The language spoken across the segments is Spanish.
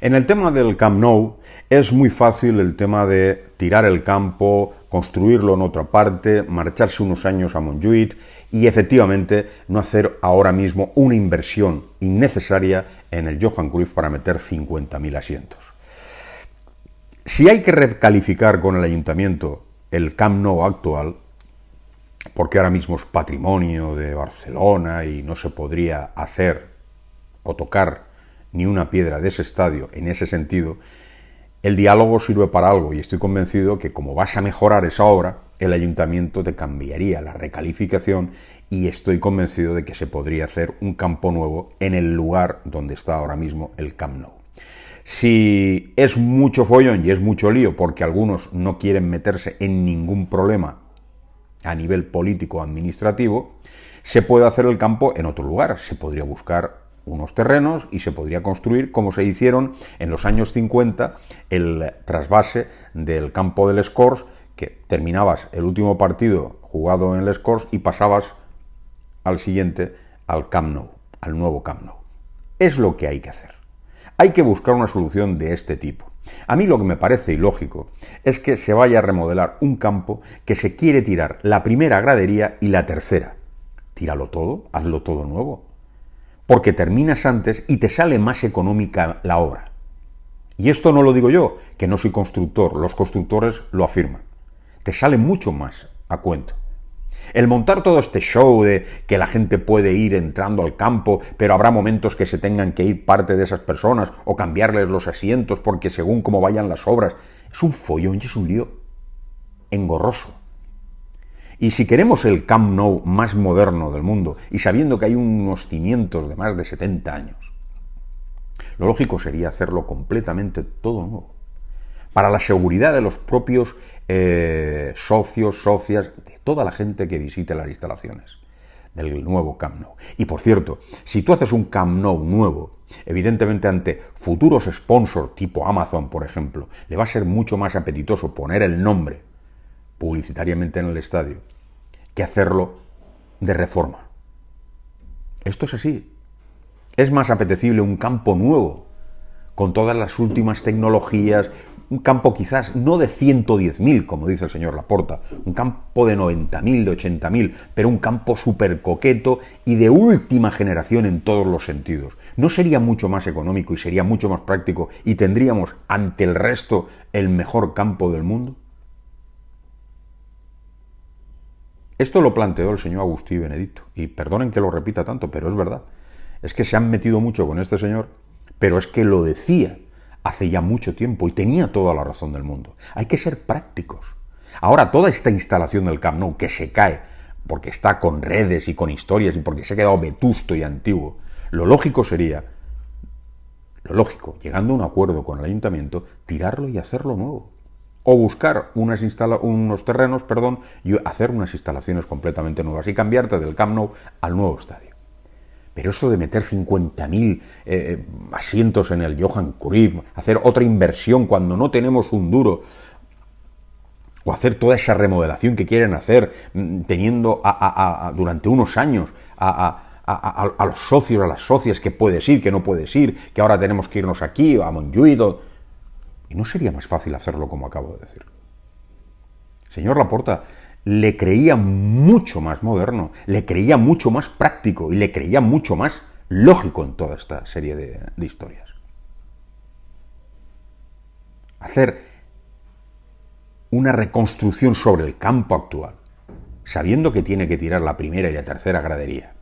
En el tema del Camp Nou es muy fácil el tema de tirar el campo, construirlo en otra parte, marcharse unos años a Montjuïc y efectivamente no hacer ahora mismo una inversión innecesaria en el Johan Cruyff para meter 50.000 asientos. Si hay que recalificar con el ayuntamiento el Camp Nou actual, porque ahora mismo es patrimonio de Barcelona y no se podría hacer o tocar ni una piedra de ese estadio en ese sentido, el diálogo sirve para algo y estoy convencido que como vas a mejorar esa obra, el ayuntamiento te cambiaría la recalificación y estoy convencido de que se podría hacer un campo nuevo en el lugar donde está ahora mismo el Camp Nou. Si es mucho follón y es mucho lío porque algunos no quieren meterse en ningún problema a nivel político administrativo, se puede hacer el campo en otro lugar, se podría buscar unos terrenos y se podría construir, como se hicieron en los años 50, el trasvase del campo del Scores, que terminabas el último partido jugado en el Scores y pasabas al siguiente, al Camp Nou, al nuevo Camp Nou. Es lo que hay que hacer. Hay que buscar una solución de este tipo. A mí lo que me parece ilógico es que se vaya a remodelar un campo que se quiere tirar la primera gradería y la tercera. Tíralo todo, hazlo todo nuevo, porque terminas antes y te sale más económica la obra. Y esto no lo digo yo, que no soy constructor, los constructores lo afirman. Te sale mucho más a cuento. El montar todo este show de que la gente puede ir entrando al campo, pero habrá momentos que se tengan que ir parte de esas personas o cambiarles los asientos porque según cómo vayan las obras, es un follón y es un lío engorroso. Y si queremos el Camp Nou más moderno del mundo, y sabiendo que hay unos cimientos de más de 70 años, lo lógico sería hacerlo completamente todo nuevo. Para la seguridad de los propios eh, socios, socias, de toda la gente que visite las instalaciones del nuevo Camp Nou. Y por cierto, si tú haces un Camp Nou nuevo, evidentemente ante futuros sponsors tipo Amazon, por ejemplo, le va a ser mucho más apetitoso poner el nombre publicitariamente en el estadio que hacerlo de reforma. Esto es así. Es más apetecible un campo nuevo, con todas las últimas tecnologías, un campo quizás no de 110.000, como dice el señor Laporta, un campo de 90.000, de 80.000, pero un campo súper coqueto y de última generación en todos los sentidos. ¿No sería mucho más económico y sería mucho más práctico y tendríamos ante el resto el mejor campo del mundo? Esto lo planteó el señor Agustín Benedicto, y perdonen que lo repita tanto, pero es verdad. Es que se han metido mucho con este señor, pero es que lo decía hace ya mucho tiempo y tenía toda la razón del mundo. Hay que ser prácticos. Ahora, toda esta instalación del Camp que se cae porque está con redes y con historias y porque se ha quedado vetusto y antiguo, lo lógico sería, lo lógico, llegando a un acuerdo con el ayuntamiento, tirarlo y hacerlo nuevo o buscar unas unos terrenos perdón, y hacer unas instalaciones completamente nuevas y cambiarte del Camp Nou al nuevo estadio. Pero eso de meter 50.000 eh, eh, asientos en el Johan Cruyff, hacer otra inversión cuando no tenemos un duro, o hacer toda esa remodelación que quieren hacer, mm, teniendo durante unos años a, los socios, a las socias, que puedes ir, que no puedes ir, que ahora tenemos que irnos aquí, a Montjuïc... ¿Y no sería más fácil hacerlo como acabo de decir? Señor Laporta, le creía mucho más moderno, le creía mucho más práctico y le creía mucho más lógico en toda esta serie de, de historias. Hacer una reconstrucción sobre el campo actual, sabiendo que tiene que tirar la primera y la tercera gradería,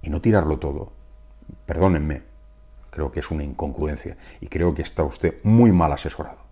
y no tirarlo todo, perdónenme, Creo que es una incongruencia y creo que está usted muy mal asesorado.